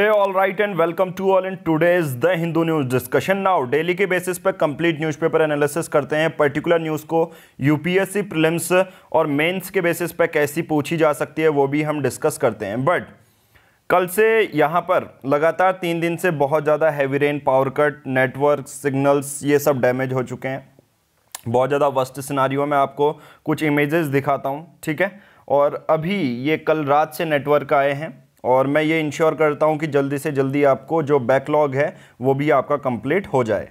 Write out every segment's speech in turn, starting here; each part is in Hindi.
Hey all right and welcome to all in today's the Hindu news discussion now daily के बेसिस पर कंप्लीट न्यूज़पेपर एनालिसिस करते हैं पर्टिकुलर न्यूज़ को यूपीएससी प्रीलिम्स और मेंस के बेसिस पर कैसी पूछी जा सकती है वो भी हम डिस्कस करते हैं बट कल से यहाँ पर लगातार तीन दिन से बहुत ज़्यादा heavy rain power cut network signals ये सब डैमेज हो चुके हैं बहुत ज़्यादा वस्ट सिनारियों में आपको कुछ इमेजेस दिखाता हूँ ठीक है और अभी ये कल रात से नेटवर्क आए हैं और मैं ये इंश्योर करता हूँ कि जल्दी से जल्दी आपको जो बैकलॉग है वो भी आपका कंप्लीट हो जाए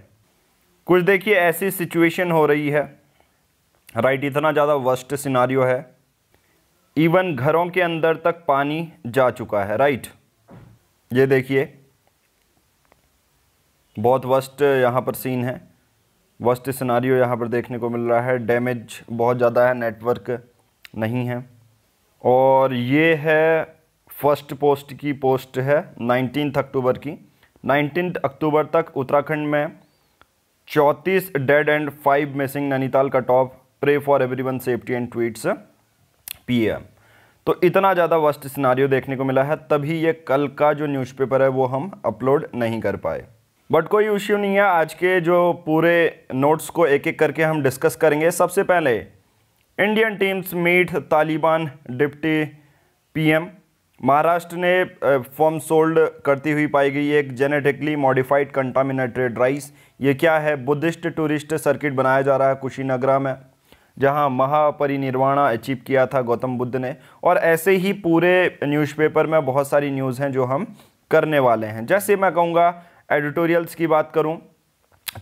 कुछ देखिए ऐसी सिचुएशन हो रही है राइट इतना ज़्यादा वर्स्ट सिनारियो है इवन घरों के अंदर तक पानी जा चुका है राइट ये देखिए बहुत वर्स्ट यहाँ पर सीन है वर्स्ट सिनारियो यहाँ पर देखने को मिल रहा है डैमेज बहुत ज़्यादा है नेटवर्क नहीं है और ये है फर्स्ट पोस्ट की पोस्ट है नाइनटीन अक्टूबर की नाइनटीन अक्टूबर तक उत्तराखंड में चौंतीस dead and five missing Nainital का top pray for everyone safety and tweets P M तो इतना ज़्यादा वर्स्ट सिनारियो देखने को मिला है तभी ये कल का जो न्यूज़पेपर है वो हम अपलोड नहीं कर पाए बट कोई इश्यू नहीं है आज के जो पूरे नोट्स को एक एक करके हम डिस्कस करेंगे सबसे पहले Indian teams meet Taliban deputy PM Maharashtra ने फॉर्म सोल्ड करती हुई पाई गई एक जेनेटिकली मॉडिफाइड कंटामिनेटेड राइस ये क्या है बुद्धिस्ट टूरिस्ट सर्किट बनाया जा रहा है कुशीनगरा में जहां महापरिनिर्वाणा अचीव किया था गौतम बुद्ध ने और ऐसे ही पूरे न्यूज़पेपर में बहुत सारी न्यूज़ हैं जो हम करने वाले हैं जैसे मैं कहूँगा एडिटोरियल्स की बात करूँ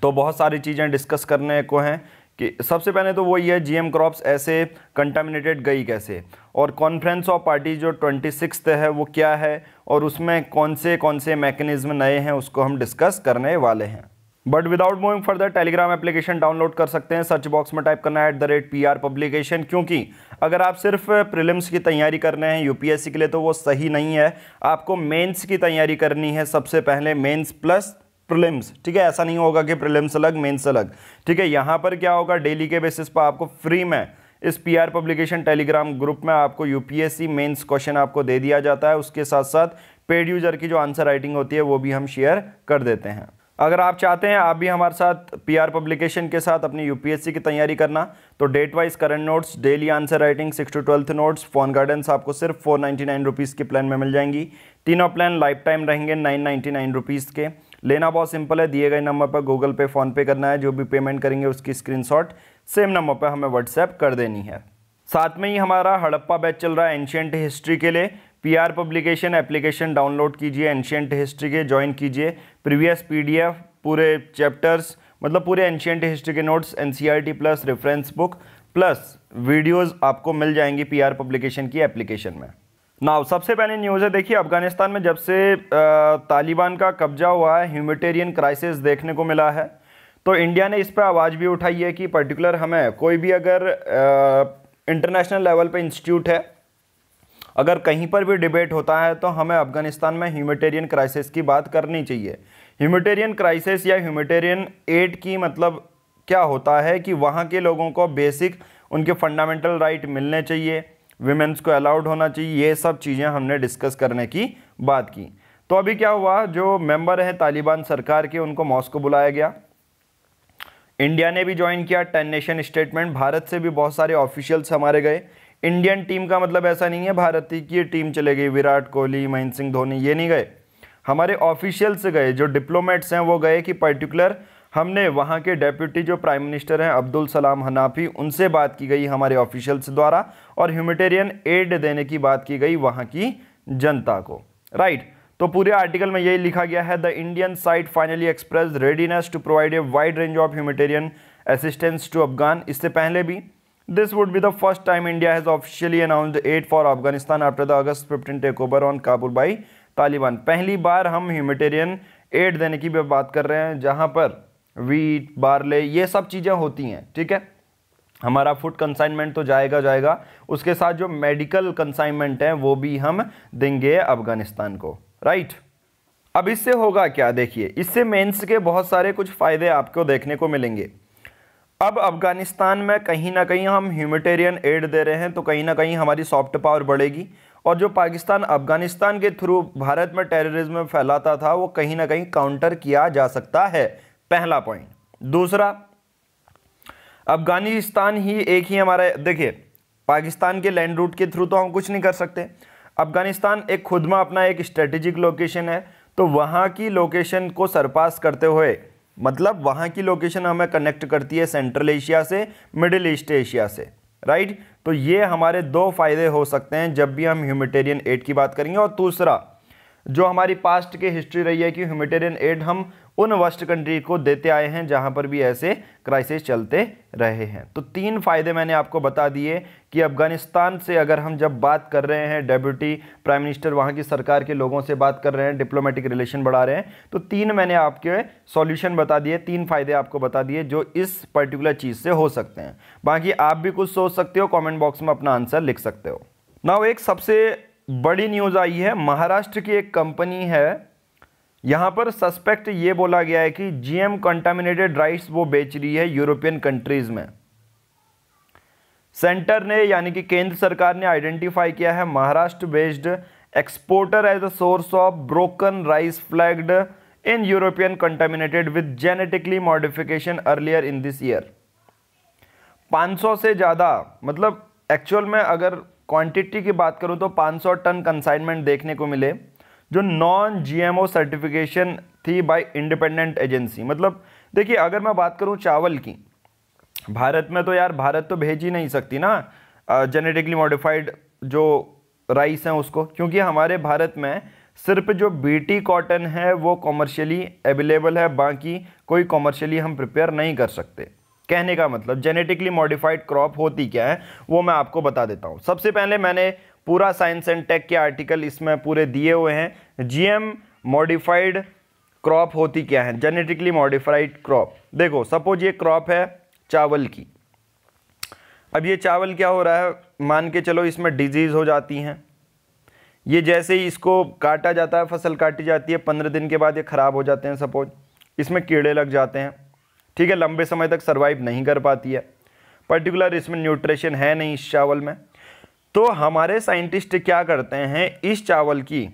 तो बहुत सारी चीज़ें डिस्कस करने को हैं कि सबसे पहले तो वही है जीएम क्रॉप्स ऐसे कंटामिनेटेड गई कैसे और कॉन्फ्रेंस ऑफ पार्टी जो ट्वेंटी सिक्स है वो क्या है और उसमें कौन से कौन से मैकेनिज़्म नए हैं उसको हम डिस्कस करने वाले हैं but without moving further Telegram application download कर सकते हैं सर्च बॉक्स में टाइप करना है at the rate P R publication क्योंकि अगर आप सिर्फ प्रिलिम्स की तैयारी कर रहे हैं यूपीएससी के लिए तो वो सही नहीं है आपको मेंस की तैयारी करनी है सबसे पहले मेंस प्लस प्रिलिम्स ठीक है ऐसा नहीं होगा कि प्रिलिम्स अलग मेंस अलग ठीक है यहाँ पर क्या होगा डेली के बेसिस पर आपको फ्री में इस पीआर पब्लिकेशन टेलीग्राम ग्रुप में आपको यूपीएससी मेंस क्वेश्चन आपको दे दिया जाता है उसके साथ साथ पेड यूजर की जो आंसर राइटिंग होती है वो भी हम शेयर कर देते हैं अगर आप चाहते हैं आप भी हमारे साथ पीआर पब्लिकेशन के साथ अपनी यूपीएससी की तैयारी करना तो date wise current notes daily answer writing six to twelfth notes phone gardens आपको सिर्फ फोर नाइन्टी नाइन रुपीज़ के प्लान में मिल जाएंगी तीनों प्लान लाइफ टाइम रहेंगे नाइन नाइन्टी नाइन रुपीज़ के लेना बहुत सिंपल है दिए गए नंबर पर गूगल पे फ़ोनपे करना है जो भी पेमेंट करेंगे उसकी स्क्रीनशॉट सेम नंबर पर हमें व्हाट्सएप कर देनी है साथ में ही हमारा हड़प्पा बैच चल रहा है एंशियंट हिस्ट्री के लिए पीआर पब्लिकेशन एप्लीकेशन डाउनलोड कीजिए एंशियंट हिस्ट्री के ज्वाइन कीजिए प्रीवियस पीडीएफ पूरे चैप्टर्स मतलब पूरे एंशियंट हिस्ट्री के notes NCERT plus reference book plus videos आपको मिल जाएंगी पीआर पब्लिकेशन की एप्लीकेशन में नाव सबसे पहले न्यूज़ है देखिए अफगानिस्तान में जब से तालिबान का कब्जा हुआ है ह्यूमिटेरियन क्राइसिस देखने को मिला है तो इंडिया ने इस पर आवाज़ भी उठाई है कि पर्टिकुलर हमें कोई भी अगर इंटरनेशनल लेवल पे इंस्टीट्यूट है अगर कहीं पर भी डिबेट होता है तो हमें अफगानिस्तान में ह्यूमिटेरियन क्राइसिस की बात करनी चाहिए ह्यूमिटेरियन क्राइसिस या ह्यूमिटेरियन एड की मतलब क्या होता है कि वहाँ के लोगों को बेसिक उनके फंडामेंटल राइट मिलने चाहिए वीमेंस को अलाउड होना चाहिए ये सब चीज़ें हमने डिस्कस करने की बात की तो अभी क्या हुआ जो मेंबर हैं तालिबान सरकार के उनको मॉस्को बुलाया गया इंडिया ने भी ज्वाइन किया टेन नेशन स्टेटमेंट भारत से भी बहुत सारे ऑफिशियल्स हमारे गए इंडियन टीम का मतलब ऐसा नहीं है भारत की टीम चले गई विराट कोहली महेंद्र सिंह धोनी ये नहीं गए हमारे ऑफिशियल्स गए जो डिप्लोमेट्स हैं वो गए कि पर्टिकुलर हमने वहाँ के डेप्यूटी जो प्राइम मिनिस्टर हैं अब्दुल सलाम हनाफी उनसे बात की गई हमारे ऑफिशियल्स द्वारा और ह्यूमिटेरियन एड देने की बात की गई वहाँ की जनता को राइट right. तो पूरे आर्टिकल में यही लिखा गया है the Indian side finally express readiness to provide a wide range of humanitarian assistance to Afghan इससे पहले भी would be the first time India has officially officially aid for Afghanistan after the August fifteen take over on Kabul by Taliban पहली बार हम ह्यूमिटेरियन एड देने की भी बात कर रहे हैं जहाँ पर वीट बार्ले ये सब चीज़ें होती हैं ठीक है हमारा फूड कंसाइनमेंट तो जाएगा जाएगा उसके साथ जो मेडिकल कंसाइनमेंट है वो भी हम देंगे अफगानिस्तान को राइट अब इससे होगा क्या देखिए इससे मेंस के बहुत सारे कुछ फ़ायदे आपको देखने को मिलेंगे अब अफगानिस्तान में कहीं ना कहीं हम ह्यूमिटेरियन एड दे रहे हैं तो कहीं ना कहीं हमारी सॉफ्ट पावर बढ़ेगी और जो पाकिस्तान अफगानिस्तान के थ्रू भारत में टेररिज्म फैलाता था वो कहीं ना कहीं काउंटर किया जा सकता है पहला पॉइंट दूसरा अफगानिस्तान ही एक ही हमारा देखिए पाकिस्तान के लैंड रूट के थ्रू तो हम कुछ नहीं कर सकते अफगानिस्तान एक खुद में अपना एक स्ट्रेटेजिक लोकेशन है तो वहाँ की लोकेशन को सरपास करते हुए मतलब वहाँ की लोकेशन हमें कनेक्ट करती है सेंट्रल एशिया से मिडिल ईस्ट एशिया से राइट तो ये हमारे दो फ़ायदे हो सकते हैं जब भी हम ह्यूमिटेरियन एड की बात करेंगे और दूसरा जो हमारी पास्ट की हिस्ट्री रही है कि ह्यूमिटेरियन एड हम उन वस्ट कंट्री को देते आए हैं जहां पर भी ऐसे क्राइसिस चलते रहे हैं तो तीन फ़ायदे मैंने आपको बता दिए कि अफ़गानिस्तान से अगर हम जब बात कर रहे हैं डेप्यूटी प्राइम मिनिस्टर वहां की सरकार के लोगों से बात कर रहे हैं डिप्लोमेटिक रिलेशन बढ़ा रहे हैं तो तीन मैंने आपके सॉल्यूशन बता दिए तीन फ़ायदे आपको बता दिए जो इस पर्टिकुलर चीज़ से हो सकते हैं बाकी आप भी कुछ सोच सकते हो कॉमेंट बॉक्स में अपना आंसर लिख सकते हो नाउ एक सबसे बड़ी न्यूज़ आई है महाराष्ट्र की एक कंपनी है यहाँ पर सस्पेक्ट ये बोला गया है कि जीएम कंटामिनेटेड राइस वो बेच रही है यूरोपियन कंट्रीज़ में सेंटर ने यानी कि केंद्र सरकार ने आइडेंटिफाई किया है Maharashtra based exporter as a source of broken rice flagged in European contaminated with genetically modification earlier in this year 500 से ज़्यादा मतलब एक्चुअल में अगर क्वांटिटी की बात करूँ तो 500 टन कंसाइनमेंट देखने को मिले जो नॉन जीएमओ सर्टिफिकेशन थी बाय इंडिपेंडेंट एजेंसी मतलब देखिए अगर मैं बात करूँ चावल की भारत में तो यार भारत तो भेज ही नहीं सकती ना जेनेटिकली मॉडिफाइड जो राइस हैं उसको क्योंकि हमारे भारत में सिर्फ जो बीटी कॉटन है वो कॉमर्शियली अवेलेबल है बाकी कोई कॉमर्शियली हम प्रिपेयर नहीं कर सकते कहने का मतलब जेनेटिकली मॉडिफाइड क्रॉप होती क्या है वो मैं आपको बता देता हूँ सबसे पहले मैंने पूरा साइंस एंड टेक के आर्टिकल इसमें पूरे दिए हुए हैं जीएम मॉडिफाइड क्रॉप होती क्या है जेनेटिकली मॉडिफाइड क्रॉप देखो सपोज ये क्रॉप है चावल की अब ये चावल क्या हो रहा है मान के चलो इसमें डिजीज़ हो जाती हैं ये जैसे ही इसको काटा जाता है फसल काटी जाती है पंद्रह दिन के बाद ये ख़राब हो जाते हैं सपोज इसमें कीड़े लग जाते हैं ठीक है लंबे समय तक सर्वाइव नहीं कर पाती है पर्टिकुलर इसमें न्यूट्रिशन है नहीं इस चावल में तो हमारे साइंटिस्ट क्या करते हैं इस चावल की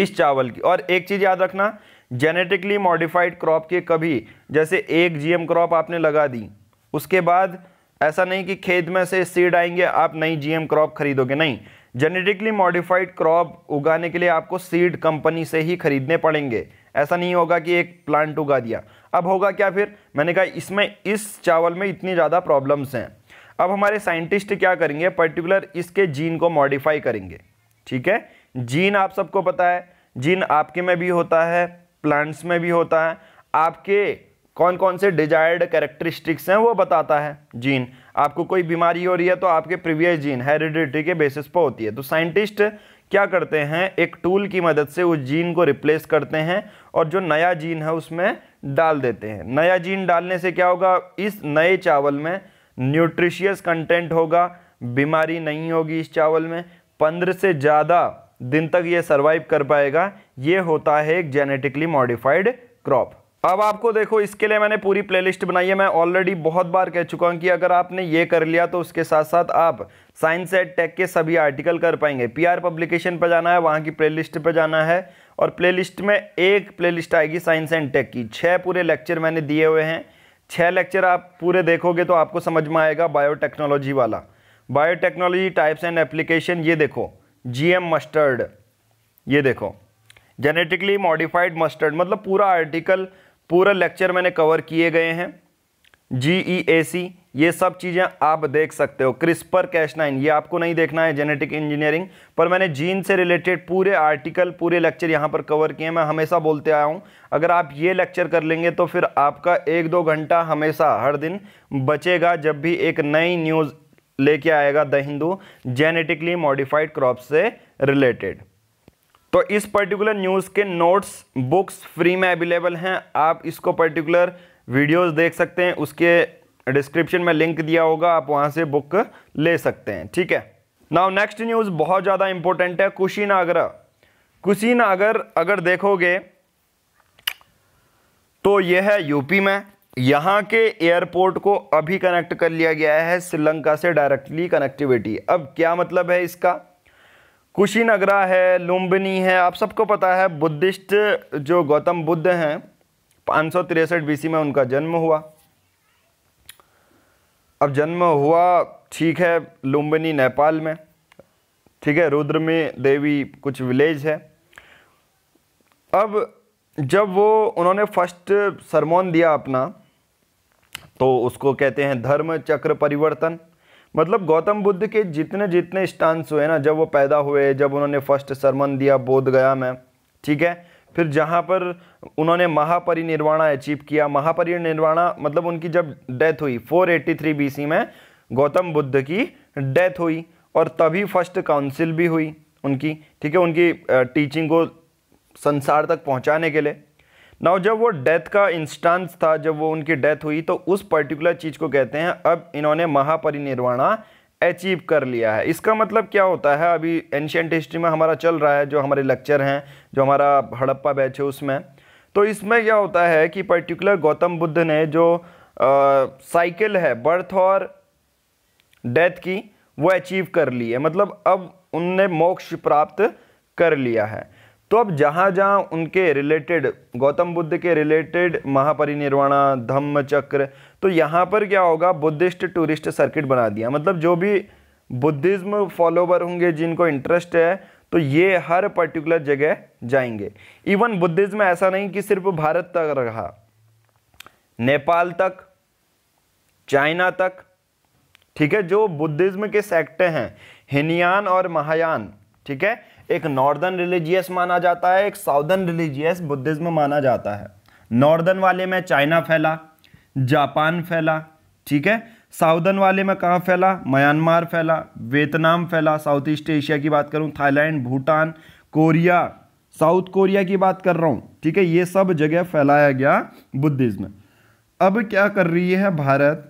इस चावल की और एक चीज़ याद रखना जेनेटिकली मॉडिफाइड क्रॉप के कभी जैसे एक जीएम क्रॉप आपने लगा दी उसके बाद ऐसा नहीं कि खेत में से सीड आएंगे आप नई जीएम क्रॉप खरीदोगे नहीं जेनेटिकली मॉडिफाइड क्रॉप उगाने के लिए आपको सीड कंपनी से ही खरीदने पड़ेंगे ऐसा नहीं होगा कि एक प्लांट उगा दिया अब होगा क्या फिर मैंने कहा इसमें इस चावल में इतनी ज़्यादा प्रॉब्लम्स हैं अब हमारे साइंटिस्ट क्या करेंगे पर्टिकुलर इसके जीन को मॉडिफाई करेंगे ठीक है जीन आप सबको पता है जीन आपके में भी होता है प्लांट्स में भी होता है आपके कौन कौन से डिजायर्ड कैरेक्टरिस्टिक्स हैं वो बताता है जीन आपको कोई बीमारी हो रही है तो आपके प्रीवियस जीन हेरिडिटी के बेसिस पर होती है तो साइंटिस्ट क्या करते हैं एक टूल की मदद से उस जीन को रिप्लेस करते हैं और जो नया जीन है उसमें डाल देते हैं नया जीन डालने से क्या होगा इस नए चावल में न्यूट्रिशियस कंटेंट होगा बीमारी नहीं होगी इस चावल में पंद्रह से ज़्यादा दिन तक ये सर्वाइव कर पाएगा ये होता है एक जेनेटिकली मॉडिफाइड क्रॉप अब आपको देखो इसके लिए मैंने पूरी प्लेलिस्ट बनाई है मैं ऑलरेडी बहुत बार कह चुका हूँ कि अगर आपने ये कर लिया तो उसके साथ साथ आप साइंस एड टेक के सभी आर्टिकल कर पाएंगे पीआर पब्लिकेशन पर जाना है वहाँ की प्लेलिस्ट पर जाना है और प्लेलिस्ट में एक प्लेलिस्ट आएगी साइंस एंड टेक की छः पूरे लेक्चर मैंने दिए हुए हैं छः लेक्चर आप पूरे देखोगे तो आपको समझ में आएगा बायोटेक्नोलॉजी वाला बायोटेक्नोलॉजी टाइप्स एंड एप्लीकेशन ये देखो जीएम मस्टर्ड ये देखो जेनेटिकली मॉडिफाइड मस्टर्ड मतलब पूरा आर्टिकल पूरा लेक्चर मैंने कवर किए गए हैं जी ई ए सी ये सब चीज़ें आप देख सकते हो क्रिस्पर कैश नाइन ये आपको नहीं देखना है जेनेटिक इंजीनियरिंग पर मैंने जीन से रिलेटेड पूरे आर्टिकल पूरे लेक्चर यहाँ पर कवर किए मैं हमेशा बोलते आया हूँ अगर आप ये लेक्चर कर लेंगे तो फिर आपका एक दो घंटा हमेशा हर दिन बचेगा जब भी एक नई न्यूज़ लेके आएगा the Hindu genetically modified crop से रिलेटेड तो इस पर्टिकुलर न्यूज़ के नोट्स बुक्स फ्री में अवेलेबल हैं आप इसको पर्टिकुलर वीडियोस देख सकते हैं उसके डिस्क्रिप्शन में लिंक दिया होगा आप वहाँ से बुक ले सकते हैं ठीक है नाउ नेक्स्ट न्यूज़ बहुत ज़्यादा इंपॉर्टेंट है कुशीनागरा कुशीनागर अगर देखोगे तो यह है यूपी में यहाँ के एयरपोर्ट को अभी कनेक्ट कर लिया गया है श्रीलंका से डायरेक्टली कनेक्टिविटी अब क्या मतलब है इसका कुशीनगरा है लुम्बिनी है आप सबको पता है बुद्धिस्ट जो गौतम बुद्ध हैं पाँच सौ में उनका जन्म हुआ अब जन्म हुआ ठीक है लुम्बिनी नेपाल में ठीक है रुद्र में देवी कुछ विलेज है अब जब वो उन्होंने फर्स्ट सरमोन दिया अपना तो उसको कहते हैं धर्म चक्र परिवर्तन मतलब गौतम बुद्ध के जितने जितने स्टांस हुए ना जब वो पैदा हुए जब उन्होंने फर्स्ट सरमन दिया बोध गया में ठीक है फिर जहाँ पर उन्होंने महापरिनिर्वाणा अचीव किया महापरिनिर्वाणा मतलब उनकी जब डेथ हुई 483 एट्टी बीसी में गौतम बुद्ध की डेथ हुई और तभी फर्स्ट काउंसिल भी हुई उनकी ठीक है उनकी टीचिंग को संसार तक पहुँचाने के लिए नाउ जब वो डेथ का इंस्टांस था जब वो उनकी डेथ हुई तो उस पर्टिकुलर चीज़ को कहते हैं अब इन्होंने महापरिनिर्वाणा अचीव कर लिया है इसका मतलब क्या होता है अभी एंशियंट हिस्ट्री में हमारा चल रहा है जो हमारे लेक्चर हैं जो हमारा हड़प्पा बैच है उसमें तो इसमें क्या होता है कि पर्टिकुलर गौतम बुद्ध ने जो साइकिल है बर्थ और डेथ की वो अचीव कर ली है मतलब अब उनने मोक्ष प्राप्त कर लिया है तो अब जहाँ जहाँ उनके रिलेटेड गौतम बुद्ध के रिलेटेड महापरिनिर्वाणा धम्म चक्र तो यहाँ पर क्या होगा बुद्धिस्ट टूरिस्ट सर्किट बना दिया मतलब जो भी बुद्धिज़्म फॉलोवर होंगे जिनको इंटरेस्ट है तो ये हर पर्टिकुलर जगह जाएंगे इवन बुद्धिज़्म ऐसा नहीं कि सिर्फ भारत तक रहा नेपाल तक चाइना तक ठीक है जो बुद्धिज़्म के सेक्ट हैं हिनयान और महायान ठीक है एक नॉर्दर्न रिलीजियस माना जाता है एक साउदर्न रिलीजियस बुद्धिज़्म माना जाता है नॉर्दर्न वाले में चाइना फैला जापान फैला ठीक है साउदन वाले में कहाँ फैला म्यांमार फैला वियतनाम फैला साउथ ईस्ट एशिया की बात करूँ Thailand Bhutan Korea South Korea की बात कर रहा हूँ ठीक है ये सब जगह फैलाया गया बुद्धिज़्म अब क्या कर रही है भारत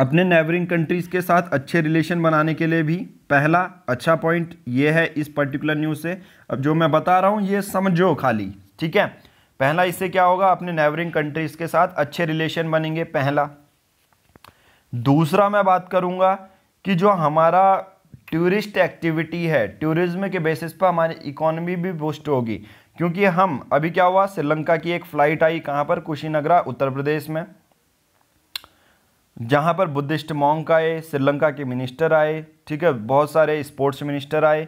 अपने नेबरिंग कंट्रीज़ के साथ अच्छे रिलेशन बनाने के लिए भी पहला अच्छा पॉइंट ये है इस पर्टिकुलर न्यूज़ से अब जो मैं बता रहा हूँ ये समझो खाली ठीक है पहला इससे क्या होगा अपने नेबरिंग कंट्रीज के साथ अच्छे रिलेशन बनेंगे पहला दूसरा मैं बात करूंगा कि जो हमारा टूरिस्ट एक्टिविटी है टूरिज्म के बेसिस पर हमारी इकोनॉमी भी बूस्ट होगी क्योंकि हम अभी क्या हुआ श्रीलंका की एक फ़्लाइट आई कहाँ पर कुशीनगरा उत्तर प्रदेश में जहाँ पर बुद्धिस्ट मॉन्क आए श्रीलंका के मिनिस्टर आए ठीक है बहुत सारे स्पोर्ट्स मिनिस्टर आए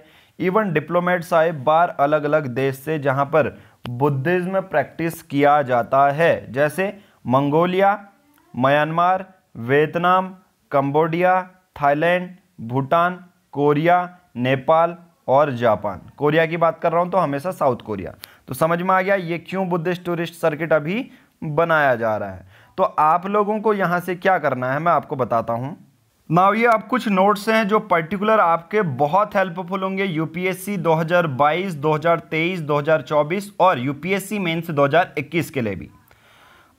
इवन डिप्लोमेट्स आए बार अलग अलग देश से जहाँ पर बुद्धिज़्म प्रैक्टिस किया जाता है जैसे Mongolia Myanmar Vietnam Cambodia Thailand Bhutan Korea Nepal और जापान कोरिया की बात कर रहा हूँ तो हमेशा साउथ कोरिया तो समझ में आ गया ये क्यों बुद्धिस्ट टूरिस्ट सर्किट अभी बनाया जा रहा है तो आप लोगों को यहाँ से क्या करना है मैं आपको बताता हूँ नाउ ये अब कुछ नोट्स हैं जो पर्टिकुलर आपके बहुत हेल्पफुल होंगे यूपीएससी 2022, 2023, 2024 और यूपीएससी मेंस 2021 के लिए भी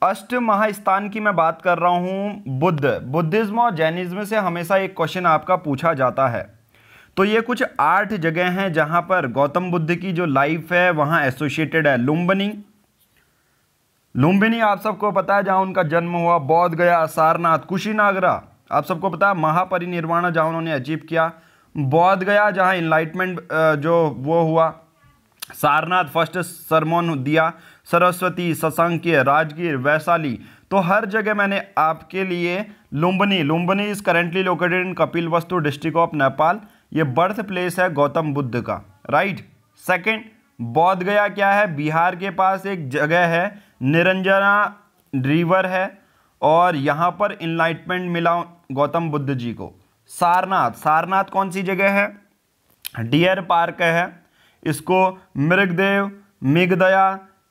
अष्ट महास्थान की मैं बात कर रहा हूँ बुद्ध बुद्धिज़्म और जैनिज़्म से हमेशा एक क्वेश्चन आपका पूछा जाता है तो ये कुछ आठ जगह हैं जहाँ पर गौतम बुद्ध की जो लाइफ है वहाँ एसोसिएटेड है लुम्बनी लुम्बिनी आप सबको पता है जहाँ उनका जन्म हुआ बौद्ध गया सारनाथ कुशीनागरा आप सबको पता महापरिनिर्वाण जहाँ उन्होंने अचीव किया बौद्ध गया जहाँ इनलाइटमेंट जो वो हुआ सारनाथ फर्स्ट सरमोन दिया सरस्वती ससंख्य राजगीर वैशाली तो हर जगह मैंने आपके लिए Lumbini Lumbini is currently located in Kapilavastu district of Nepal ये बर्थ प्लेस है गौतम बुद्ध का राइट सेकंड बौद्ध गया क्या है बिहार के पास एक जगह है निरंजना रिवर है और यहाँ पर इनलाइटमेंट मिला गौतम बुद्ध जी को सारनाथ सारनाथ कौन सी जगह है डियर पार्क है इसको मृगदेव मिगदया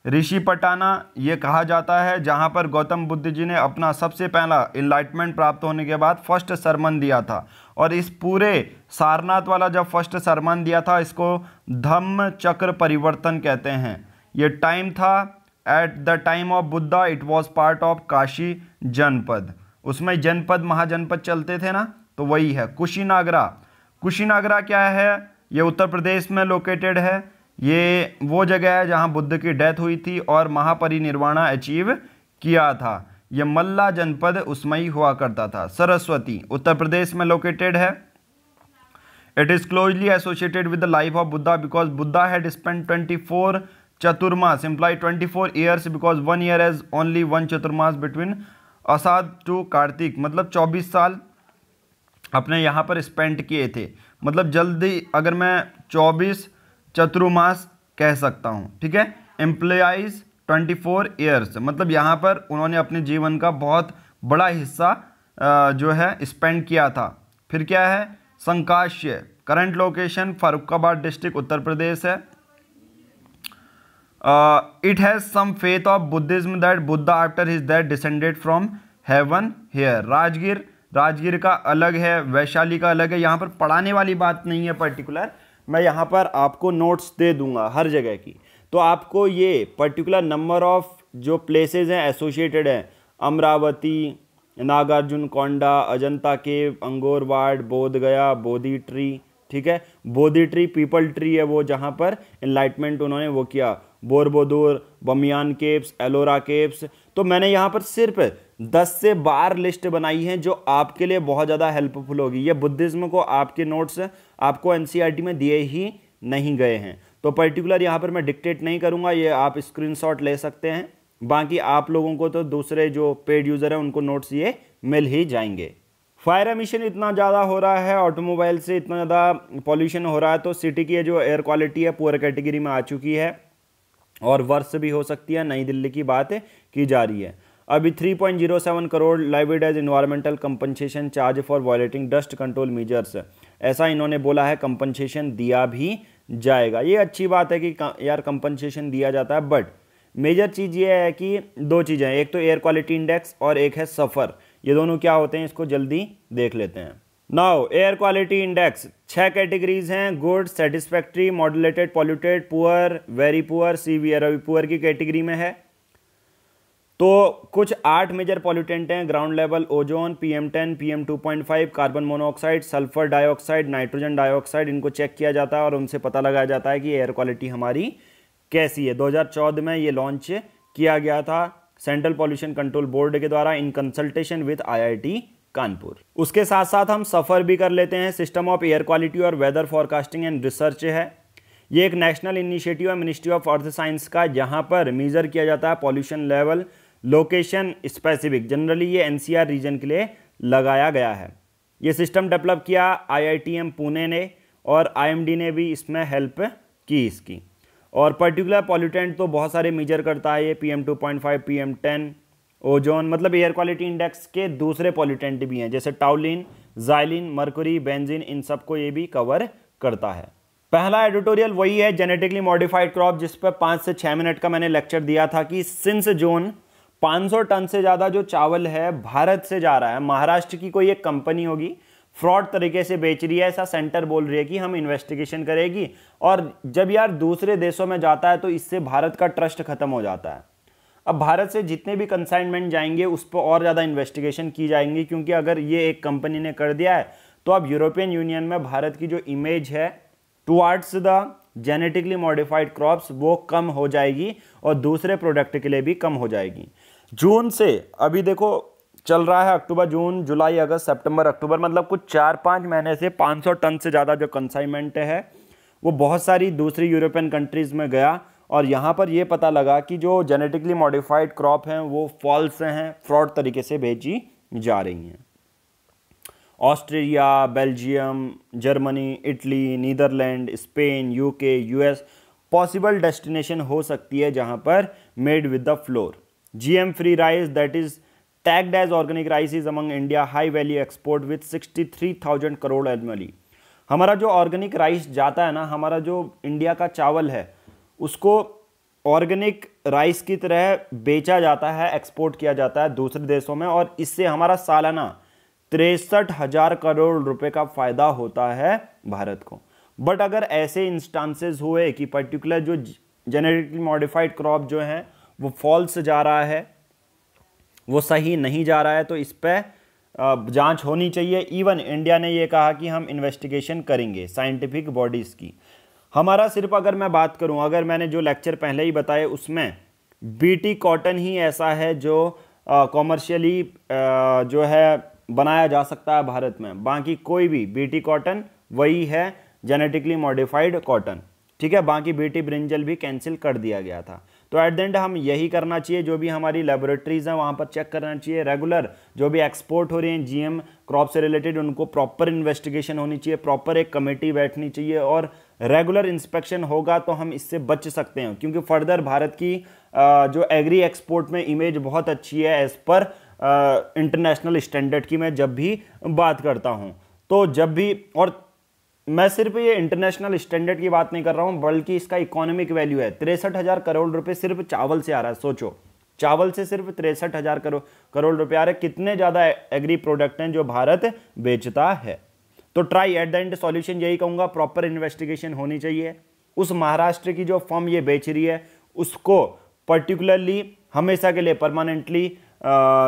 ऋषि पटाना ये कहा जाता है जहाँ पर गौतम बुद्ध जी ने अपना सबसे पहला इलाइटमेंट प्राप्त होने के बाद फर्स्ट सरमन दिया था और इस पूरे सारनाथ वाला जब फर्स्ट सरमन दिया था इसको धम्म चक्र परिवर्तन कहते हैं ये टाइम था at the time of Buddha it was part of Kashi janapada उसमें जनपद महाजनपद चलते थे ना तो वही है कुशीनागरा कुशीनागरा क्या है ये उत्तर प्रदेश में लोकेटेड है ये वो जगह है जहाँ बुद्ध की डेथ हुई थी और महापरिनिर्वाणा अचीव किया था ये मल्ला जनपद उसमें ही हुआ करता था सरस्वती उत्तर प्रदेश में लोकेटेड है it is closely associated with the life of Buddha because Buddha had spend twenty four chaturmas imply twenty four years because one year as only one chaturmas between Ashadh to Kartik मतलब 24 साल अपने यहाँ पर स्पेंड किए थे मतलब जल्दी अगर मैं 24 चतुर्मास कह सकता हूँ ठीक है एम्प्लॉज 24 ईयर्स मतलब यहाँ पर उन्होंने अपने जीवन का बहुत बड़ा हिस्सा जो है स्पेंड किया था फिर क्या है Sankasya current location Farrukhabad district Uttar Pradesh है it has some faith of Buddhism that Buddha after his that descended from from here Rajgir Rajgir का अलग है वैशाली का अलग है यहाँ पर पढ़ाने वाली बात नहीं है पर्टिकुलर मैं यहाँ पर आपको नोट्स दे दूंगा हर जगह की तो आपको ये पर्टिकुलर नंबर ऑफ जो प्लेसेज हैं एसोसिएटेड हैं Amaravati Nagarjunakonda Ajanta cave Angkor Wat Bodh Gaya Bodhi tree ठीक है बोधी ट्री पीपल ट्री है वो जहाँ पर इन्लाइटमेंट उन्होंने वो किया Borobudur Bamiyan caves Ellora caves तो मैंने यहाँ पर सिर्फ 10 से 12 लिस्ट बनाई है जो आपके लिए बहुत ज़्यादा हेल्पफुल होगी ये बुद्धिज़्म को आपके नोट्स आपको एन e में दिए ही नहीं गए हैं तो पर्टिकुलर यहाँ पर मैं डिक्टेट नहीं करूँगा ये आप स्क्रीन ले सकते हैं बाकी आप लोगों को तो दूसरे जो पेड यूज़र हैं उनको नोट्स ये मिल ही जाएंगे फायर एमिशन इतना ज़्यादा हो रहा है ऑटोमोबाइल से इतना ज़्यादा पॉल्यूशन हो रहा है तो सिटी की जो एयर क्वालिटी है पुअर कैटेगरी में आ चुकी है और वर्ष भी हो सकती है नई दिल्ली की बात की जा रही है अभी 3.07 crore levied as environmental compensation charge for violating dust control measures ऐसा इन्होंने बोला है कंपनसेशन दिया भी जाएगा ये अच्छी बात है कि यार कंपनसेशन दिया जाता है बट मेजर चीज़ ये है कि दो चीज़ें एक तो एयर क्वालिटी इंडेक्स और एक है सफ़र ये दोनों क्या होते हैं इसको जल्दी देख लेते हैं नाउ एयर क्वालिटी इंडेक्स छह कैटेगरीज हैं good satisfactory modulated polluted poor very poor severe अभी पुअर की कैटेगरी में है तो कुछ आठ मेजर पॉल्यूटेंट हैं ground level ozone PM ten PM two point five carbon monoxide sulphur dioxide nitrogen dioxide इनको चेक किया जाता है और उनसे पता लगाया जाता है कि एयर क्वालिटी हमारी कैसी है 2014 में ये लॉन्च किया गया था सेंट्रल पॉल्यूशन कंट्रोल बोर्ड के द्वारा in consultation with T Kanpur उसके साथ साथ हम सफ़र भी कर लेते हैं सिस्टम ऑफ एयर क्वालिटी और वेदर फॉरकास्टिंग एंड रिसर्च है ये एक नेशनल इनिशिएटिव है मिनिस्ट्री ऑफ अर्थ साइंस का जहाँ पर मेज़र किया जाता है pollution level location specific generally ये एनसीआर रीजन के लिए लगाया गया है ये सिस्टम डेवलप किया आईआईटीएम पुणे ने और आईएमडी ने भी इसमें हेल्प की इसकी और पर्टिकुलर पॉल्यूटेंट तो बहुत सारे मेजर करता है ये P M two point five P M ten ozone मतलब एयर क्वालिटी इंडेक्स के दूसरे पॉल्यूटेंट भी हैं जैसे टाउलिन जाइलिन मरकरी बेंजिन इन सब को ये भी कवर करता है पहला एडिटोरियल वही है जेनेटिकली मॉडिफाइड क्रॉप जिस पर पाँच से छः मिनट का मैंने लेक्चर दिया था कि सिंस जोन 500 टन से ज़्यादा जो चावल है भारत से जा रहा है महाराष्ट्र की कोई एक कंपनी होगी फ्रॉड तरीके से बेच रही है ऐसा सेंटर बोल रही है कि हम इन्वेस्टिगेशन करेगी और जब यार दूसरे देशों में जाता है तो इससे भारत का ट्रस्ट खत्म हो जाता है अब भारत से जितने भी कंसाइनमेंट जाएंगे उस पर और ज़्यादा इन्वेस्टिगेशन की जाएंगी क्योंकि अगर ये एक कंपनी ने कर दिया है तो अब यूरोपियन यूनियन में भारत की जो इमेज है towards the genetically modified crops वो कम हो जाएगी और दूसरे प्रोडक्ट के लिए भी कम हो जाएगी जून से अभी देखो चल रहा है अक्टूबर जून जुलाई अगस्त सितंबर अक्टूबर मतलब कुछ चार पाँच महीने से 500 टन से ज़्यादा जो कंसाइनमेंट है वो बहुत सारी दूसरी यूरोपियन कंट्रीज़ में गया और यहाँ पर यह पता लगा कि जो जेनेटिकली मॉडिफाइड क्रॉप हैं वो फॉल्स हैं फ्रॉड तरीके से भेजी जा रही हैं Australia Belgium Germany Italy Netherlands Spain UK US possible destination हो सकती है जहाँ पर made with the floor GM free rice that is tagged as organic rice is among India high value export with sixty crore annually हमारा जो ऑर्गेनिक राइस जाता है ना हमारा जो इंडिया का चावल है उसको ऑर्गेनिक राइस की तरह बेचा जाता है एक्सपोर्ट किया जाता है दूसरे देशों में और इससे हमारा सालाना तिरसठ हजार करोड़ रुपए का फायदा होता है भारत को बट अगर ऐसे इंस्टांसेस हुए कि पर्टिकुलर जो जेनेटिकली मॉडिफाइड क्रॉप जो हैं वो फॉल्स जा रहा है वो सही नहीं जा रहा है तो इस पर जांच होनी चाहिए इवन इंडिया ने ये कहा कि हम इन्वेस्टिगेशन करेंगे साइंटिफिक बॉडीज़ की हमारा सिर्फ अगर मैं बात करूं अगर मैंने जो लेक्चर पहले ही बताए उसमें बीटी कॉटन ही ऐसा है जो कॉमर्शियली जो है बनाया जा सकता है भारत में बाकी कोई भी बीटी कॉटन वही है जेनेटिकली मॉडिफाइड कॉटन ठीक है बाकी बीटी ब्रिंजल भी कैंसिल कर दिया गया था तो एट द एंड हम यही करना चाहिए जो भी हमारी लेबोरेटरीज हैं वहाँ पर चेक करना चाहिए रेगुलर जो भी एक्सपोर्ट हो रही हैं जीएम क्रॉप से रिलेटेड उनको प्रॉपर इन्वेस्टिगेशन होनी चाहिए प्रॉपर एक कमेटी बैठनी चाहिए और रेगुलर इंस्पेक्शन होगा तो हम इससे बच सकते हैं क्योंकि फर्दर भारत की जो एग्री एक्सपोर्ट में इमेज बहुत अच्छी है एज़ पर इंटरनेशनल स्टैंडर्ड की मैं जब भी बात करता हूँ तो जब भी और मैं सिर्फ ये इंटरनेशनल स्टैंडर्ड की बात नहीं कर रहा हूँ बल्कि इसका इकोनॉमिक वैल्यू है तिरसठ हज़ार करोड़ रुपए सिर्फ चावल से आ रहा है सोचो चावल से सिर्फ तिरसठ हज़ार करो, करोड़ रुपए आ रहे कितने ज़्यादा एग्री प्रोडक्ट हैं जो भारत बेचता है तो try at the end solution यही कहूँगा प्रॉपर इन्वेस्टिगेशन होनी चाहिए उस महाराष्ट्र की जो फर्म ये बेच रही है उसको पर्टिकुलरली हमेशा के लिए परमानेंटली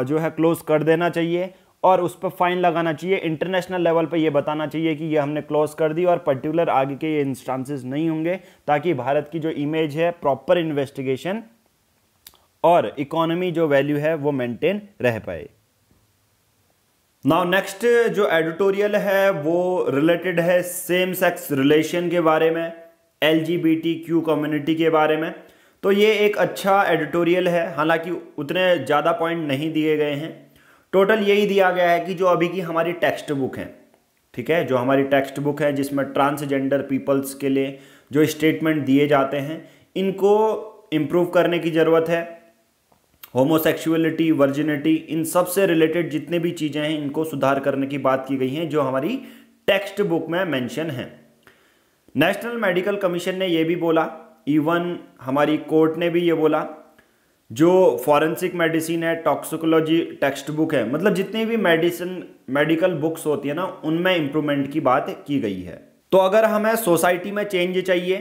जो है क्लोज कर देना चाहिए और उस पर फाइन लगाना चाहिए इंटरनेशनल लेवल पर यह बताना चाहिए कि ये हमने क्लोज कर दी और पर्टिकुलर आगे के ये इंस्टांसेस नहीं होंगे ताकि भारत की जो इमेज है प्रॉपर इन्वेस्टिगेशन और इकोनॉमी जो वैल्यू है वो मेंटेन रह पाए नाउ नेक्स्ट जो एडिटोरियल है वो रिलेटेड है सेम सेक्स रिलेशन के बारे में एल क्यू कम्युनिटी के बारे में तो ये एक अच्छा एडिटोरियल है हालांकि उतने ज़्यादा पॉइंट नहीं दिए गए हैं टोटल यही दिया गया है कि जो अभी की हमारी टेक्स्ट बुक है ठीक है जो हमारी टेक्स्ट बुक है जिसमें ट्रांसजेंडर पीपल्स के लिए जो स्टेटमेंट दिए जाते हैं इनको इम्प्रूव करने की ज़रूरत है होमोसेक्सुअलिटी वर्जिनिटी इन सब से रिलेटेड जितने भी चीज़ें हैं इनको सुधार करने की बात की गई है जो हमारी टेक्स्ट बुक में मैंशन है नेशनल मेडिकल कमीशन ने यह भी बोला इवन हमारी कोर्ट ने भी ये बोला जो फॉरेंसिक मेडिसिन है टॉक्सिकोलॉजी टेक्स्ट बुक है मतलब जितनी भी मेडिसिन मेडिकल बुक्स होती है ना उनमें इंप्रूवमेंट की बात की गई है तो अगर हमें सोसाइटी में चेंज चाहिए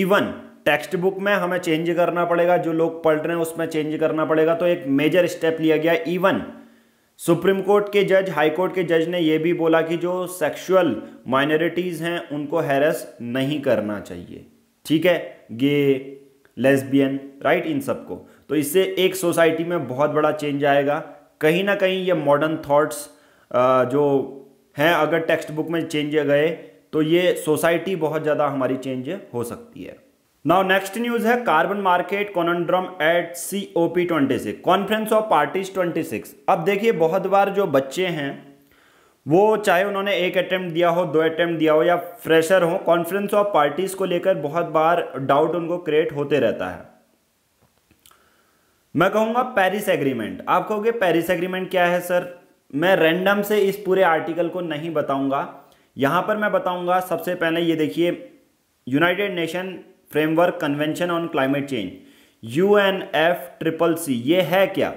इवन टेक्स्ट बुक में हमें चेंज करना पड़ेगा जो लोग पढ़ रहे हैं उसमें चेंज करना पड़ेगा तो एक मेजर स्टेप लिया गया इवन e सुप्रीम कोर्ट के जज हाई कोर्ट के जज ने यह भी बोला कि जो सेक्सुअल माइनॉरिटीज़ हैं उनको हैरस नहीं करना चाहिए ठीक है गे लेस्बियन राइट इन सबको तो इससे एक सोसाइटी में बहुत बड़ा चेंज आएगा कहीं ना कहीं ये मॉडर्न थॉट्स जो हैं अगर टेक्स्ट बुक में चेंज गए तो ये सोसाइटी बहुत ज़्यादा हमारी चेंज हो सकती है नाउ नेक्स्ट न्यूज है carbon market conundrum at C O P twenty six conference of parties twenty six अब देखिए बहुत बार जो बच्चे हैं वो चाहे उन्होंने एक अटैम्प्ट दिया हो दो अटैम्प्ट दिया हो या फ्रेशर हो कॉन्फ्रेंस ऑफ पार्टीज को लेकर बहुत बार डाउट उनको क्रिएट होते रहता है मैं कहूँगा पेरिस एग्रीमेंट आप कहोगे पेरिस एग्रीमेंट क्या है सर मैं रैंडम से इस पूरे आर्टिकल को नहीं बताऊंगा यहाँ पर मैं बताऊंगा सबसे पहले ये देखिए United Nation framework convention on climate change U N F triple C ये है क्या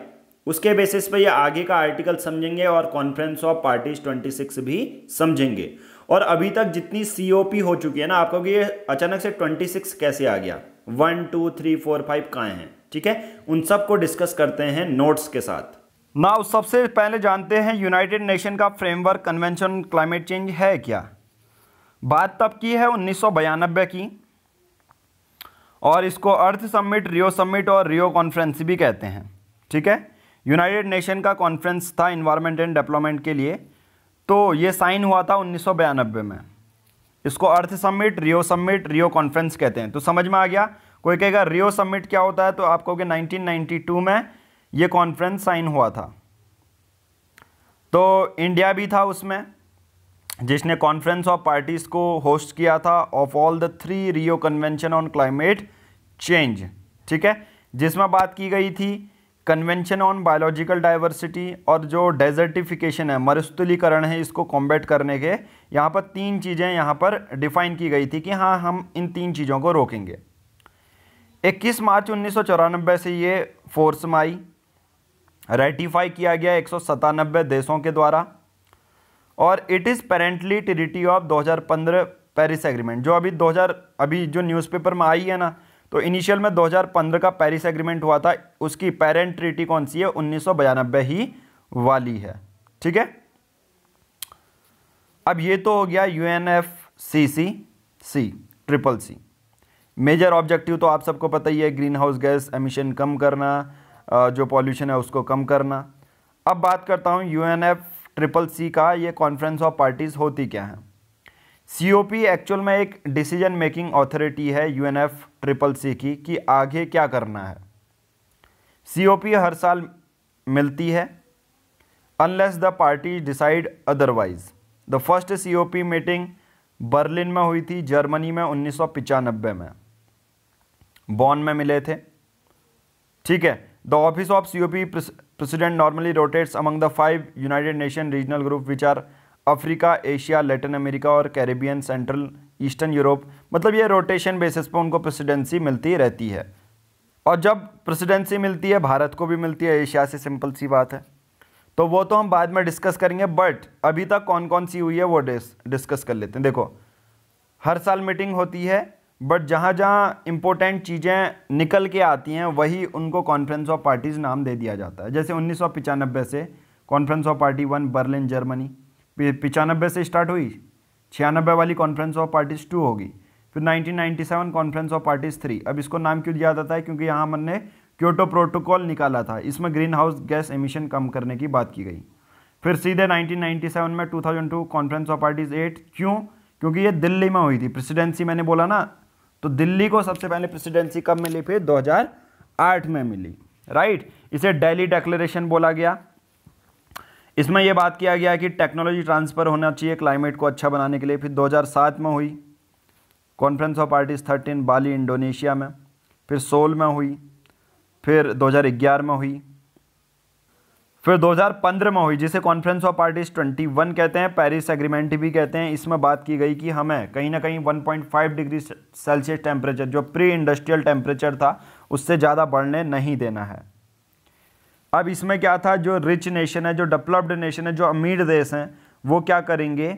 उसके बेसिस पे ये आगे का आर्टिकल समझेंगे और कॉन्फ्रेंस ऑफ पार्टीज 26 भी समझेंगे और अभी तक जितनी सी हो चुकी है ना आपको ये अचानक से 26 कैसे आ गया one two three four five कहाँ हैं ठीक है उन सबको डिस्कस करते हैं नोट्स के साथ उस सबसे पहले जानते हैं यूनाइटेड नेशन का फ्रेमवर्क कन्वेंशन क्लाइमेट चेंज है क्या बात तब की है उन्नीस की और इसको अर्थ समिट रियो समिट और रियो कॉन्फ्रेंस भी कहते हैं ठीक है यूनाइटेड नेशन का कॉन्फ्रेंस था इन्वायरमेंट एंड डेवलपमेंट के लिए तो ये साइन हुआ था उन्नीस में इसको Earth Summit Rio Summit Rio conference कहते हैं तो समझ में आ गया कोई कहेगा रियो समिट क्या होता है तो आप कहोगे 1992 में ये कॉन्फ्रेंस साइन हुआ था तो इंडिया भी था उसमें जिसने कॉन्फ्रेंस ऑफ पार्टीज को होस्ट किया था of all the three Rio convention on climate change ठीक है जिसमें बात की गई थी कन्वेंशन ऑन बायोलॉजिकल डाइवर्सिटी और जो डेजर्टिफिकेशन है मरुस्थलीकरण है इसको कॉम्बैट करने के यहाँ पर तीन चीज़ें यहाँ पर डिफाइन की गई थी कि हाँ हम इन तीन चीज़ों को रोकेंगे 21 मार्च उन्नीस से ये फोर्स माई रेटिफाई किया गया एक देशों के द्वारा और it is apparently treaty of 2015 Paris agreement जो अभी 2000 अभी जो न्यूज़पेपर में आई है ना तो इनिशियल में 2015 का पेरिस एग्रीमेंट हुआ था उसकी पेरेंट ट्रिटी कौन सी है उन्नीस ही वाली है ठीक है अब ये तो हो गया U N F C C C triple C major objective तो आप सबको पता ही है ग्रीन हाउस गैस एमिशन कम करना जो पॉल्यूशन है उसको कम करना अब बात करता हूँ U N F triple C का ये कॉन्फ्रेंस ऑफ पार्टीज़ होती क्या है सी एक्चुअल में एक डिसीजन मेकिंग अथॉरिटी है यू ट्रिपल सी की कि आगे क्या करना है सी हर साल मिलती है unless the party decide otherwise the first C meeting Berlin में हुई थी जर्मनी में उन्नीस में बॉन में मिले थे ठीक है the office of C President normally rotates among the five United Nations regional group which are Africa Asia Latin America और कैरेबियन सेंट्रल ईस्टर्न यूरोप मतलब ये रोटेशन बेसिस पर उनको प्रेसिडेंसी मिलती रहती है और जब प्रेसिडेंसी मिलती है भारत को भी मिलती है एशिया से सिंपल सी बात है तो वो तो हम बाद में डिस्कस करेंगे बट अभी तक कौन कौन सी हुई है वो डिस्कस कर लेते हैं देखो हर साल मीटिंग होती है बट जहाँ जहाँ इम्पोर्टेंट चीज़ें निकल के आती हैं वही उनको कॉन्फ्रेंस ऑफ पार्टीज़ नाम दे दिया जाता है जैसे उन्नीस से conference of party one Berlin Germany पिचानबे से स्टार्ट हुई छियानबे वाली कॉन्फ्रेंस ऑफ पार्टीज़ टू होगी फिर 1997 कॉन्फ्रेंस ऑफ पार्टीज़ थ्री अब इसको नाम क्यों दिया जाता है क्योंकि यहाँ हमने क्योटो प्रोटोकॉल निकाला था इसमें ग्रीन हाउस गैस एमिशन कम करने की बात की गई फिर सीधे 1997 में 2002 कॉन्फ्रेंस ऑफ पार्टीज़ एट क्यों क्योंकि ये दिल्ली में हुई थी प्रेसिडेंसी मैंने बोला ना तो दिल्ली को सबसे पहले प्रेसिडेंसी कब मिली फिर 2008 में मिली राइट इसे डेली डेक्लेरेशन बोला गया इसमें यह बात किया गया कि टेक्नोलॉजी ट्रांसफ़र होना चाहिए क्लाइमेट को अच्छा बनाने के लिए फिर 2007 में हुई conference of parties thirteen Bali Indonesia में फिर सोल में हुई फिर 2011 में हुई फिर 2015 में हुई जिसे कॉन्फ्रेंस ऑफ पार्टीज 21 कहते हैं पेरिस एग्रीमेंट भी कहते हैं इसमें बात की गई कि हमें कहीं ना कहीं 1.5 डिग्री सेल्सियस टेम्परेचर जो प्री इंडस्ट्रियल टेम्परेचर था उससे ज़्यादा बढ़ने नहीं देना है अब इसमें क्या था जो रिच नेशन है जो डेवलप्ड नेशन है जो अमीर देश हैं वो क्या करेंगे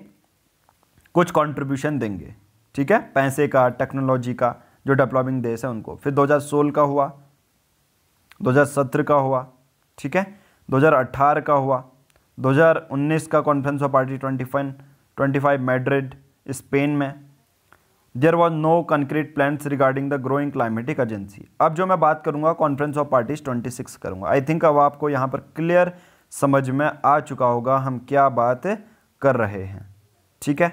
कुछ कॉन्ट्रीब्यूशन देंगे ठीक है पैसे का टेक्नोलॉजी का जो डेवलपिंग देश है उनको फिर दो का हुआ दो का हुआ ठीक है 2018 का हुआ 2019 का conference of party twenty twenty five Madrid Spain में there was no concrete plans regarding the growing climatic agency अब जो मैं बात करूंगा कॉन्फ्रेंस ऑफ पार्टीज 26 करूंगा आई थिंक अब आपको यहाँ पर क्लियर समझ में आ चुका होगा हम क्या बात कर रहे हैं ठीक है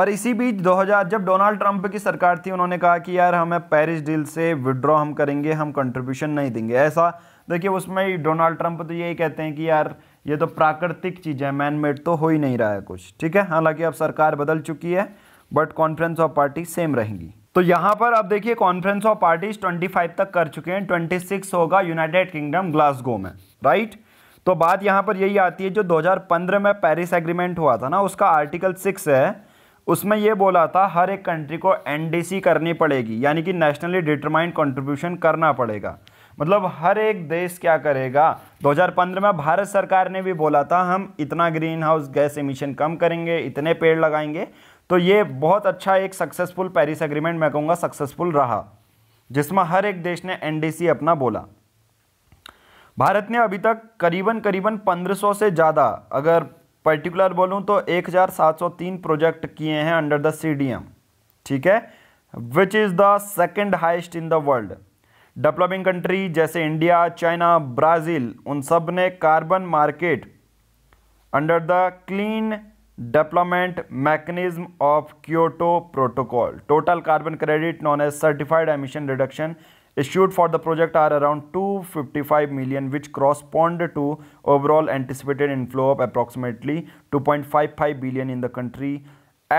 और इसी बीच 2000 जब डोनाल्ड ट्रंप की सरकार थी उन्होंने कहा कि यार हमें पेरिस डील से विड्रॉ हम करेंगे हम कंट्रीब्यूशन नहीं देंगे ऐसा देखिए उसमें डोनाल्ड ट्रंप तो यही कहते हैं कि यार ये तो प्राकृतिक चीज़ है मैनमेड तो हो ही नहीं रहा है कुछ ठीक है हालांकि अब सरकार बदल चुकी है but conference of party same रहेंगी तो यहाँ पर आप देखिए कॉन्फ्रेंस ऑफ पार्टीज 25 तक कर चुके हैं 26 होगा यूनाइटेड किंगडम ग्लासगो में राइट तो बात यहाँ पर यही आती है जो 2015 में पेरिस एग्रीमेंट हुआ था ना उसका आर्टिकल सिक्स है उसमें यह बोला था हर एक कंट्री को एनडीसी करनी पड़ेगी यानी कि नेशनली डिटरमाइंड कंट्रीब्यूशन करना पड़ेगा मतलब हर एक देश क्या करेगा 2015 में भारत सरकार ने भी बोला था हम इतना ग्रीन हाउस गैस इमिशन कम करेंगे इतने पेड़ लगाएंगे तो ये बहुत अच्छा एक सक्सेसफुल पेरिस एग्रीमेंट मैं कहूँगा सक्सेसफुल रहा जिसमें हर एक देश ने एनडीसी अपना बोला भारत ने अभी तक करीबन करीबन 1500 से ज़्यादा अगर पर्टिकुलर बोलूँ तो 1703 प्रोजेक्ट किए हैं अंडर द सी ठीक है which is the second highest in the world developing country जैसे इंडिया चाइना ब्राज़ील उन सब ने carbon market under the clean development mechanism of Kyoto protocol total carbon credit non age certified emission reduction issued for the project are around two fifty five million which correspond to overall anticipated inflow of approximately five billion in the country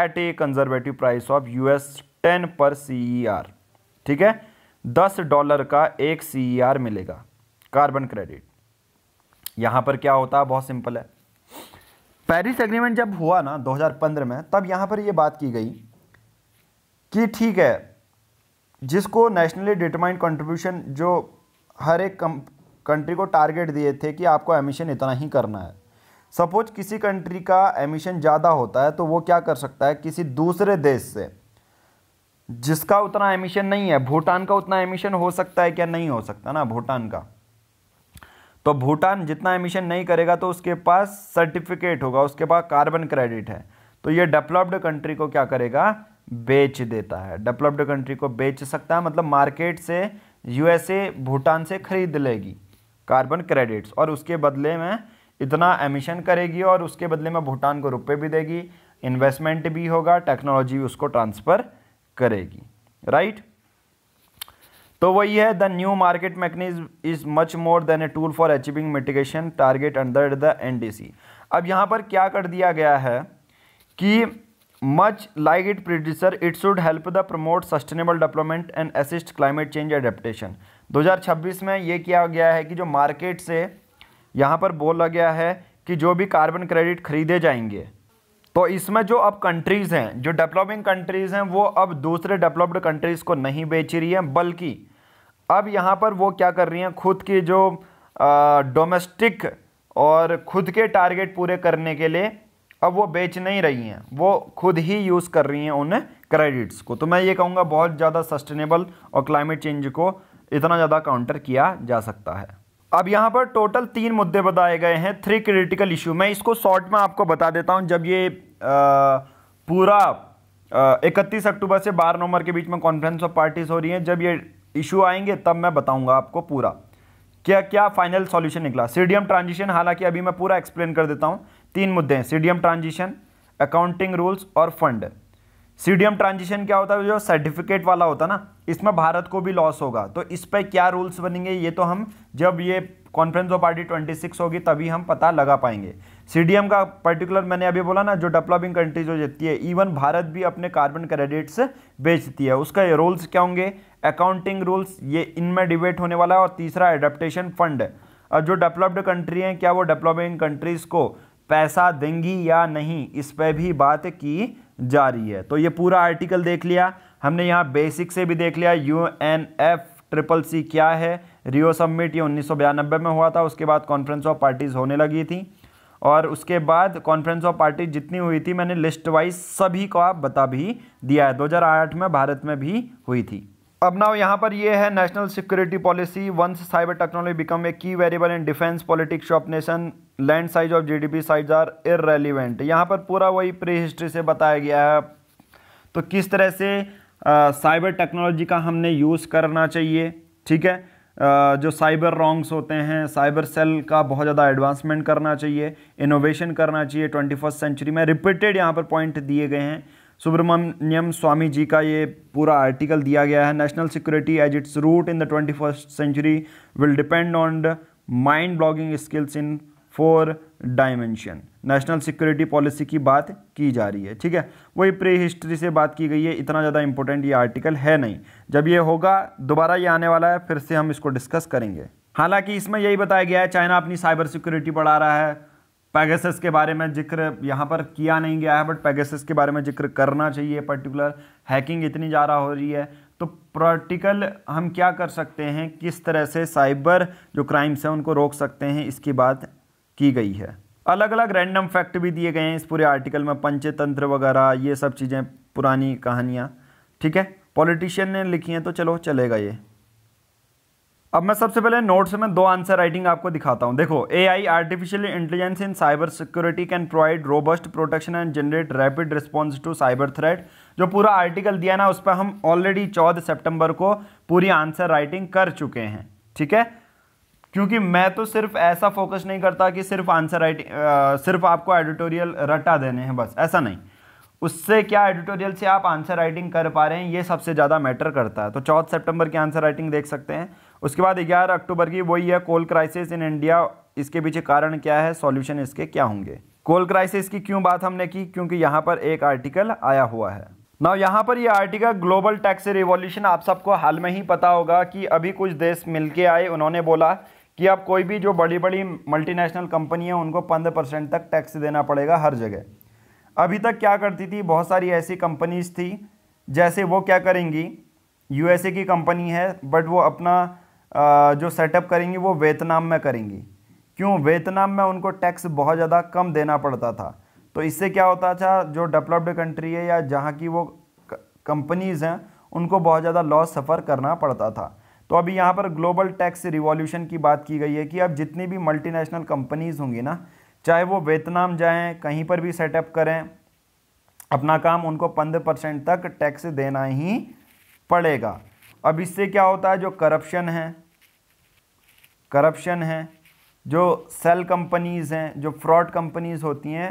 at a conservative price of U S ten पर सीईआर ठीक है दस डॉलर का एक सी e मिलेगा कार्बन क्रेडिट यहाँ पर क्या होता है बहुत सिंपल है पेरिस एग्रीमेंट जब हुआ ना 2015 में तब यहाँ पर ये बात की गई कि ठीक है जिसको नेशनली डिटरमाइंड कंट्रीब्यूशन जो हर एक कंट्री को टारगेट दिए थे कि आपको एमिशन इतना ही करना है सपोज किसी कंट्री का एमिशन ज़्यादा होता है तो वो क्या कर सकता है किसी दूसरे देश से जिसका उतना एमिशन नहीं है भूटान का उतना एमिशन हो सकता है क्या नहीं हो सकता ना भूटान का तो भूटान जितना एमिशन नहीं करेगा तो उसके पास सर्टिफिकेट होगा उसके पास कार्बन क्रेडिट है तो ये डेवलप्ड कंट्री को क्या करेगा बेच देता है डेवलप्ड कंट्री को बेच सकता है मतलब मार्केट से यूएसए भूटान से खरीद लेगी कार्बन क्रेडिट्स और उसके बदले में इतना एमिशन करेगी और उसके बदले में भूटान को रुपये भी देगी इन्वेस्टमेंट भी होगा टेक्नोलॉजी उसको ट्रांसफ़र करेगी राइट तो वही है the new market mechanism is much more than a tool for achieving mitigation target under the NDC अब यहाँ पर क्या कर दिया गया है कि much like it producer it should help the promote sustainable development and assist climate change adaptation 2026 में ये किया गया है कि जो मार्केट से यहाँ पर बोला गया है कि जो भी कार्बन क्रेडिट खरीदे जाएंगे तो इसमें जो अब कंट्रीज़ हैं जो डेवलपिंग कंट्रीज़ हैं वो अब दूसरे डेवलप्ड कंट्रीज़ को नहीं बेच रही हैं बल्कि अब यहाँ पर वो क्या कर रही हैं खुद की जो डोमेस्टिक और खुद के टारगेट पूरे करने के लिए अब वो बेच नहीं रही हैं वो खुद ही यूज़ कर रही हैं उन क्रेडिट्स को तो मैं ये कहूँगा बहुत ज़्यादा सस्टेनेबल और क्लाइमेट चेंज को इतना ज़्यादा काउंटर किया जा सकता है अब यहाँ पर टोटल तीन मुद्दे बताए गए हैं थ्री क्रिटिकल इशू मैं इसको शॉर्ट में आपको बता देता हूँ जब ये पूरा इकतीस अक्टूबर से बारह नवंबर के बीच में कॉन्फ्रेंस ऑफ पार्टीज हो रही है जब ये इशू आएंगे तब मैं बताऊंगा आपको पूरा क्या क्या फाइनल सॉल्यूशन निकला सीडीएम ट्रांजिशन हालांकि अभी मैं पूरा एक्सप्लेन कर देता हूं तीन मुद्दे हैं सीडीएम ट्रांजिशन अकाउंटिंग रूल्स और फंड सीडीएम ट्रांजिशन क्या होता है जो सर्टिफिकेट वाला होता ना इसमें भारत को भी लॉस होगा तो इस पर क्या रूल्स बनेंगे ये तो हम जब ये कॉन्फ्रेंस ऑफ पार्टी सिक्स होगी तभी हम पता लगा पाएंगे सी का पर्टिकुलर मैंने अभी बोला ना जो डेवलपिंग कंट्रीज हो जाती है इवन भारत भी अपने कार्बन क्रेडिट्स बेचती है उसका रूल्स क्या होंगे अकाउंटिंग रूल्स ये इनमें डिबेट होने वाला है और तीसरा एडेप्टेशन फंड और जो डेवलप्ड कंट्री हैं क्या वो डेवलपिंग कंट्रीज़ को पैसा देंगी या नहीं इस पर भी बात की जा रही है तो ये पूरा आर्टिकल देख लिया हमने यहाँ बेसिक से भी देख लिया U N F triple C क्या है रियो सबमिट ये उन्नीस में हुआ था उसके बाद कॉन्फ्रेंस ऑफ पार्टीज़ होने लगी थी और उसके बाद कॉन्फ्रेंस ऑफ पार्टी जितनी हुई थी मैंने लिस्ट वाइज सभी को आप बता भी दिया है 2008 में भारत में भी हुई थी अब ना यहाँ पर ये है national security policy once cyber technology become a key variable in defence politics of nation land size of GDP size are irrelevant यहाँ पर पूरा वही प्री हिस्ट्री से बताया गया है तो किस तरह से साइबर टेक्नोलॉजी का हमने यूज़ करना चाहिए ठीक है जो साइबर रॉन्ग्स होते हैं साइबर सेल का बहुत ज़्यादा एडवांसमेंट करना चाहिए इनोवेशन करना चाहिए ट्वेंटी फर्स्ट सेंचुरी में रिपीटेड यहाँ पर पॉइंट दिए गए हैं सुब्रमण्यम स्वामी जी का ये पूरा आर्टिकल दिया गया है national security as its root in the twenty first century will depend on the mind boggling skills in four dimension national security policy की बात की जा रही है ठीक है वही प्री हिस्ट्री से बात की गई है इतना ज़्यादा इंपॉर्टेंट ये आर्टिकल है नहीं जब ये होगा दोबारा ये आने वाला है फिर से हम इसको डिस्कस करेंगे हालांकि इसमें यही बताया गया है चाइना अपनी साइबर सिक्योरिटी बढ़ा रहा है पैगेसस के बारे में जिक्र यहाँ पर किया नहीं गया है बट पैगेसस के बारे में जिक्र करना चाहिए पर्टिकुलर हैकिंग इतनी ज़्यादा हो रही है तो प्रैक्टिकल हम क्या कर सकते हैं किस तरह से साइबर जो क्राइम्स हैं उनको रोक सकते हैं इसकी बात की गई है अलग अलग रैंडम फैक्ट भी दिए गए हैं इस पूरे आर्टिकल में पंचतंत्र वगैरह ये सब चीज़ें पुरानी कहानियाँ ठीक है पॉलिटिशियन ने लिखी हैं तो चलो चलेगा ये अब मैं सबसे पहले नोट्स में दो आंसर राइटिंग आपको दिखाता हूँ देखो A I artificial intelligence in cyber security can provide robust protection and generate rapid response to cyber threat जो पूरा आर्टिकल दिया ना उस पर हम ऑलरेडी चौदह सेप्टेम्बर को पूरी आंसर राइटिंग कर चुके हैं ठीक है क्योंकि मैं तो सिर्फ ऐसा फोकस नहीं करता कि सिर्फ आंसर राइटिंग सिर्फ आपको एडिटोरियल रटा देने हैं बस ऐसा नहीं उससे क्या एडिटोरियल से आप आंसर राइटिंग कर पा रहे हैं ये सबसे ज़्यादा मैटर करता है तो चौथ सितंबर की आंसर राइटिंग देख सकते हैं उसके बाद ग्यारह अक्टूबर की वही है कोल क्राइसिस इन इंडिया इसके पीछे कारण क्या है सॉल्यूशन इसके क्या होंगे कोल क्राइसिस की क्यों बात हमने की क्योंकि यहाँ पर एक आर्टिकल आया हुआ है ना यहाँ पर ये आर्टिकल ग्लोबल टैक्स रिवॉल्यूशन आप सबको हाल में ही पता होगा कि अभी कुछ देश मिलके आए उन्होंने बोला कि आप कोई भी जो बड़ी बड़ी मल्टीनेशनल कंपनी है उनको पंद्रह परसेंट तक टैक्स देना पड़ेगा हर जगह अभी तक क्या करती थी बहुत सारी ऐसी कंपनीज थी जैसे वो क्या करेंगी यूएसए की कंपनी है बट वो अपना जो सेटअप करेंगी वो वियतनाम में करेंगी क्यों वियतनाम में उनको टैक्स बहुत ज़्यादा कम देना पड़ता था तो इससे क्या होता था जो डेवलप्ड कंट्री है या जहाँ की वो कंपनीज़ हैं उनको बहुत ज़्यादा लॉस सफ़र करना पड़ता था तो अभी यहाँ पर ग्लोबल टैक्स रिवॉल्यूशन की बात की गई है कि अब जितनी भी मल्टीनेशनल कंपनीज होंगी ना चाहे वो वियतनाम जाएँ कहीं पर भी सेटअप करें अपना काम उनको पंद्रह परसेंट तक टैक्स देना ही पड़ेगा अब इससे क्या होता है जो करप्शन है करप्शन है जो सेल कंपनीज़ हैं जो फ्रॉड कंपनीज़ होती हैं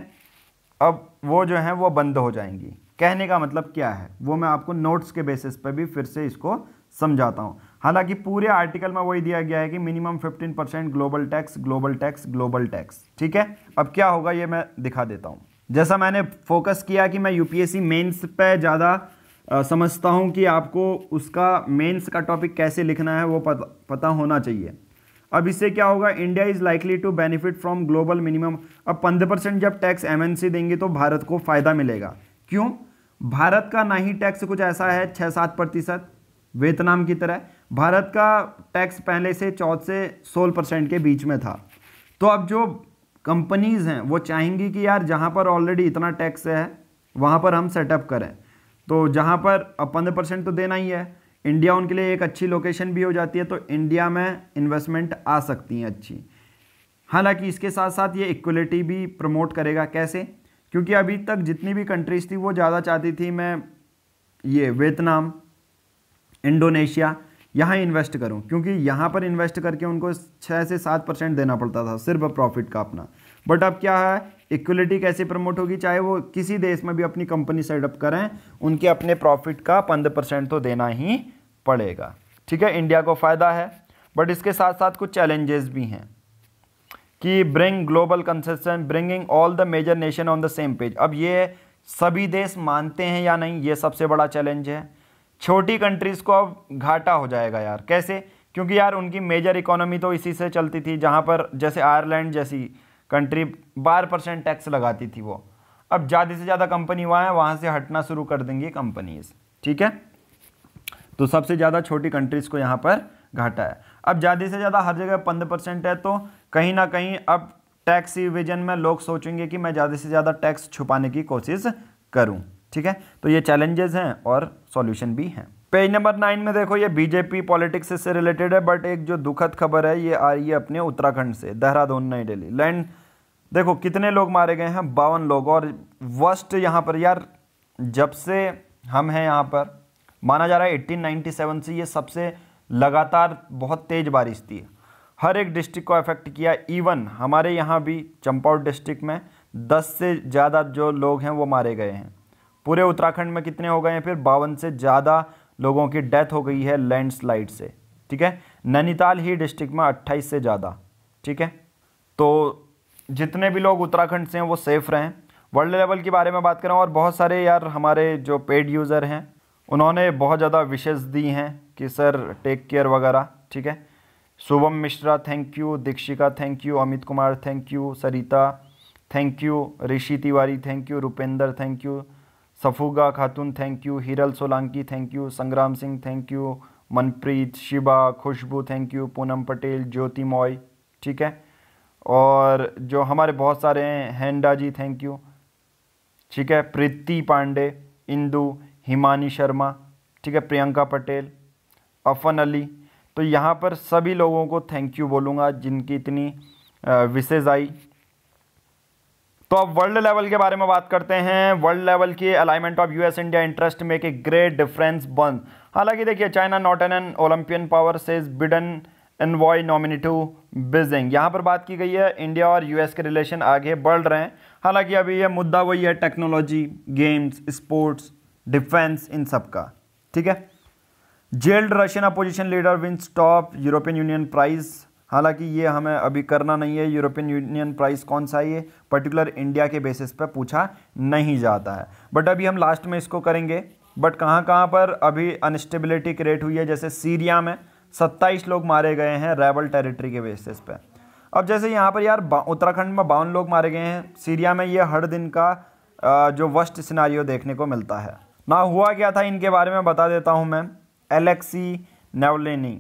अब वो जो हैं वो बंद हो जाएंगी कहने का मतलब क्या है वो मैं आपको नोट्स के बेसिस पर भी फिर से इसको समझाता हूँ हालांकि पूरे आर्टिकल में वही दिया गया है कि minimum 15 percent global tax global tax global tax ठीक है अब क्या होगा ये मैं दिखा देता हूँ जैसा मैंने फोकस किया कि मैं यूपीएससी मेंस पे ज़्यादा समझता हूँ कि आपको उसका मेंस का टॉपिक कैसे लिखना है वो पता पता होना चाहिए अब इससे क्या होगा India is likely to benefit from global minimum अब पंद्रह परसेंट जब टैक्स एम देंगे तो भारत को फ़ायदा मिलेगा क्यों भारत का ना ही टैक्स कुछ ऐसा है छः सात प्रतिशत वियतनाम की तरह भारत का टैक्स पहले से चौदह से सोलह परसेंट के बीच में था तो अब जो कंपनीज़ हैं वो चाहेंगी कि यार जहाँ पर ऑलरेडी इतना टैक्स है वहाँ पर हम सेटअप करें तो जहाँ पर अब पंद्रह परसेंट तो देना ही है इंडिया उनके लिए एक अच्छी लोकेशन भी हो जाती है तो इंडिया में इन्वेस्टमेंट आ सकती हैं अच्छी हालांकि इसके साथ साथ ये इक्वलिटी भी प्रमोट करेगा कैसे क्योंकि अभी तक जितनी भी कंट्रीज़ थी वो ज़्यादा चाहती थी मैं ये वियतनाम इंडोनेशिया यहाँ इन्वेस्ट करूँ क्योंकि यहाँ पर इन्वेस्ट करके उनको छः से सात परसेंट देना पड़ता था सिर्फ प्रॉफिट का अपना बट अब क्या है इक्वलिटी कैसे प्रमोट होगी चाहे वो किसी देश में भी अपनी कंपनी सेटअप करें उनके अपने प्रॉफिट का पंद्रह परसेंट तो देना ही पड़ेगा ठीक है इंडिया को फ़ायदा है बट इसके साथ साथ कुछ चैलेंजेस भी हैं कि bring global consistent bringing all the major nation on the same page अब ये सभी देश मानते हैं या नहीं ये सबसे बड़ा चैलेंज है छोटी कंट्रीज़ को अब घाटा हो जाएगा यार कैसे क्योंकि यार उनकी मेजर इकोनॉमी तो इसी से चलती थी जहाँ पर जैसे आयरलैंड जैसी कंट्री बारह परसेंट टैक्स लगाती थी वो अब ज़्यादा से ज़्यादा कंपनी वहाँ है वहाँ से हटना शुरू कर देंगी कंपनीज ठीक है तो सबसे ज़्यादा छोटी कंट्रीज़ को यहाँ पर घाटा है अब ज़्यादा से ज़्यादा हर जगह पंद्रह परसेंट है तो कहीं ना कहीं अब टैक्स विजन में लोग सोचेंगे कि मैं ज़्यादा से ज़्यादा टैक्स छुपाने की कोशिश करूँ ठीक है तो ये चैलेंजेस हैं और सॉल्यूशन भी हैं पेज नंबर नाइन में देखो ये बीजेपी पॉलिटिक्स से रिलेटेड है बट एक जो दुखद खबर है ये आ रही है अपने उत्तराखंड से देहरादून नई दिल्ली लैंड देखो कितने लोग मारे गए हैं बावन लोग और वर्स्ट यहाँ पर यार जब से हम हैं यहाँ पर माना जा रहा है 1897 से ये सबसे लगातार बहुत तेज़ बारिश थी हर एक डिस्ट्रिक्ट को अफेक्ट किया इवन हमारे यहाँ भी चंपावत डिस्ट्रिक्ट में 10 से ज़्यादा जो लोग हैं वो मारे गए हैं पूरे उत्तराखंड में कितने हो गए हैं फिर बावन से ज़्यादा लोगों की डेथ हो गई है लैंडस्लाइड से ठीक है नैनीताल ही डिस्ट्रिक्ट में अट्ठाईस से ज़्यादा ठीक है तो जितने भी लोग उत्तराखंड से हैं वो सेफ़ रहें वर्ल्ड लेवल के बारे में बात करें और बहुत सारे यार हमारे जो पेड यूज़र हैं उन्होंने बहुत ज़्यादा विशेष दी हैं कि सर टेक केयर वगैरह ठीक है Shubham Mishra thank you Dikshika thank you Amit Kumar thank you Sarita thank you Rishi Tiwari thank you Rupendra thank you Safooga Khatoon thank you Hiral Solanki thank you Sangram Singh thank you Manpreet Shiba Khushboo thank you Poonam Patel Jyoti Moy ठीक है और जो हमारे बहुत सारे हैं हैंडा जी थैंक यू ठीक है प्रीति पांडे इंदु हिमानी शर्मा ठीक है प्रियंका पटेल अफन अली तो यहाँ पर सभी लोगों को थैंक यू बोलूँगा जिनकी इतनी विशेज आई तो अब वर्ल्ड लेवल के बारे में बात करते हैं वर्ल्ड लेवल की alignment of US India interest make a great difference बन हालांकि देखिए China not an an Olympian power से बिडन एनवॉय नॉमिनेटिव बिजिंग यहाँ पर बात की गई है इंडिया और यूएस के रिलेशन आगे बढ़ रहे हैं हालांकि अभी यह मुद्दा वही है टेक्नोलॉजी गेम्स स्पोर्ट्स डिफेंस इन सब का ठीक है jailed Russian opposition leader wins top European Union prize हालांकि ये हमें अभी करना नहीं है यूरोपियन यूनियन प्राइस कौन सा ये पर्टिकुलर इंडिया के बेसिस पर पूछा नहीं जाता है बट अभी हम लास्ट में इसको करेंगे बट कहाँ कहाँ पर अभी अनस्टेबिलिटी क्रिएट हुई है जैसे सीरिया में सत्ताईस लोग मारे गए हैं रेबल टेरिटरी के बेसिस पर अब जैसे यहाँ पर यार उत्तराखंड में बावन लोग मारे गए हैं सीरिया में ये हर दिन का जो वर्स्ट सिनारियो देखने को मिलता है ना हुआ क्या था इनके बारे में बता देता हूँ मैं एलेक्सी नेवलिनी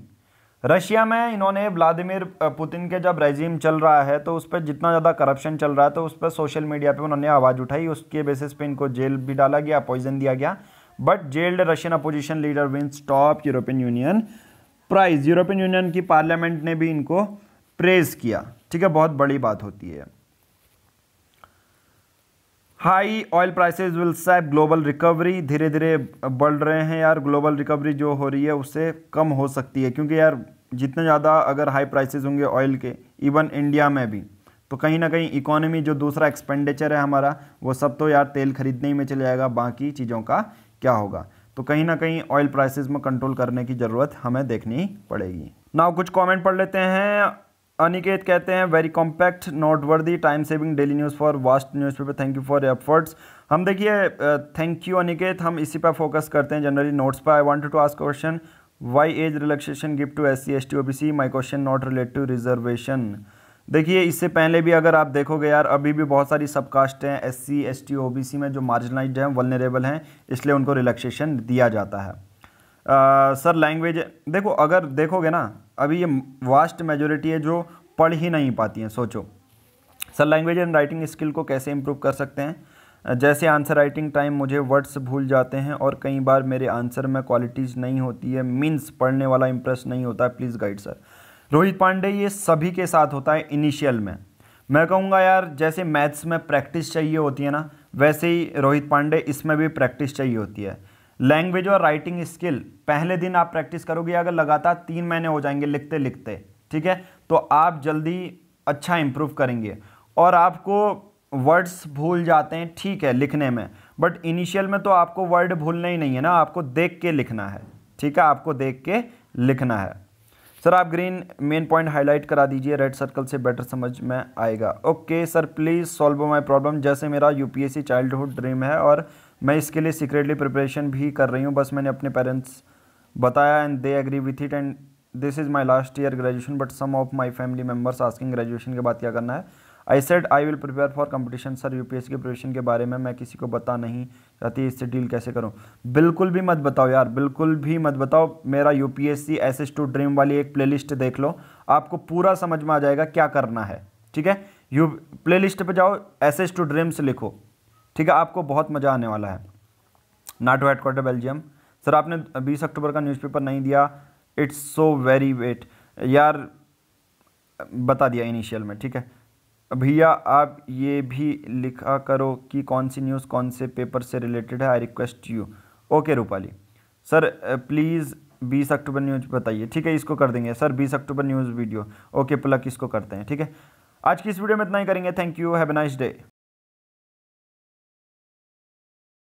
रशिया में इन्होंने व्लादिमिर पुतिन के जब रेजीम चल रहा है तो उस पर जितना ज़्यादा करप्शन चल रहा है तो उस पर सोशल मीडिया पे उन्होंने आवाज़ उठाई उसके बेसिस पे इनको जेल भी डाला गया पॉइजन दिया गया but jailed Russian opposition leader wins top European Union prize European Union की पार्लियामेंट ने भी इनको प्रेज किया ठीक है बहुत बड़ी बात होती है high oil prices will sap global recovery धीरे धीरे बढ़ रहे हैं यार ग्लोबल रिकवरी जो हो रही है उससे कम हो सकती है क्योंकि यार जितने ज़्यादा अगर हाई प्राइसेस होंगे ऑयल के इवन इंडिया में भी तो कहीं ना कहीं इकोनॉमी जो दूसरा एक्सपेंडिचर है हमारा वो सब तो यार तेल खरीदने ही में चले जाएगा बाकी चीज़ों का क्या होगा तो कहीं ना कहीं ऑयल प्राइसेस में कंट्रोल करने की ज़रूरत हमें देखनी पड़ेगी ना कुछ कॉमेंट पढ़ लेते हैं अनिकेत कहते हैं very compact not wordy time saving daily news for vast newspaper thank you for efforts हम देखिए थैंक यू अनिकेत हम इसी पर फोकस करते हैं जनरली नोट्स पर I want to ask question why age relaxation gift to S C S T O B C my question not relate to reservation देखिए इससे पहले भी अगर आप देखोगे यार अभी भी बहुत सारी सब कास्ट हैं S C S T O B C में जो मार्जिनाइज हैं वलनरेबल हैं इसलिए उनको रिलैक्सेशन दिया जाता है सर सर लैंग्वेज देखो अगर देखोगे ना अभी ये वास्ट मेजोरिटी है जो पढ़ ही नहीं पाती हैं सोचो sir language and writing skill को कैसे इम्प्रूव कर सकते हैं जैसे आंसर राइटिंग टाइम मुझे वर्ड्स भूल जाते हैं और कई बार मेरे आंसर में क्वालिटीज़ नहीं होती है मीन्स पढ़ने वाला इंप्रेस नहीं होता है please guide sir Rohit Pande ये सभी के साथ होता है इनिशियल में मैं कहूँगा यार जैसे मैथ्स में प्रैक्टिस चाहिए होती है ना वैसे ही रोहित पांडे इसमें भी प्रैक्टिस चाहिए होती है लैंग्वेज और राइटिंग स्किल पहले दिन आप प्रैक्टिस करोगे अगर लगातार तीन महीने हो जाएंगे लिखते लिखते ठीक है तो आप जल्दी अच्छा इम्प्रूव करेंगे और आपको वर्ड्स भूल जाते हैं ठीक है लिखने में बट इनिशियल में तो आपको वर्ड भूलना ही नहीं है ना आपको देख के लिखना है ठीक है आपको देख के लिखना है सर आप ग्रीन मेन पॉइंट हाईलाइट करा दीजिए रेड सर्कल से बेटर समझ में आएगा okay sir please solve my problem जैसे मेरा यूपीएससी चाइल्डहुड ड्रीम है और मैं इसके लिए सीक्रेटली प्रिपरेशन भी कर रही हूँ बस मैंने अपने पेरेंट्स बताया and they agree with it and this is my last year graduation but some of my family members asking graduation के बाद क्या करना है I said I will prepare for competition sir UPSC के प्रिपरेशन के बारे में मैं किसी को बता नहीं चाहती इससे डील कैसे करूं बिल्कुल भी मत बताओ यार बिल्कुल भी मत बताओ मेरा यूपीएससी एस टू ड्रीम वाली एक प्लेलिस्ट देख लो आपको पूरा समझ में आ जाएगा क्या करना है ठीक है यू लिस्ट पर जाओ एस एस टू ड्रीम्स लिखो ठीक है आपको बहुत मज़ा आने वाला है नाटो हेडक्वार्टर बेल्जियम सर आपने बीस अक्टूबर का न्यूज़पेपर नहीं दिया इट्स सो वेरी वेट यार बता दिया इनिशियल में ठीक है भैया आप ये भी लिखा करो कि कौन सी न्यूज़ कौन से पेपर से रिलेटेड है I request you okay Rupali sir please बीस अक्टूबर न्यूज़ बताइए ठीक है इसको कर देंगे सर बीस अक्टूबर न्यूज़ वीडियो ओके प्लग इसको करते हैं ठीक है आज की इस वीडियो में इतना ही करेंगे thank you have nice day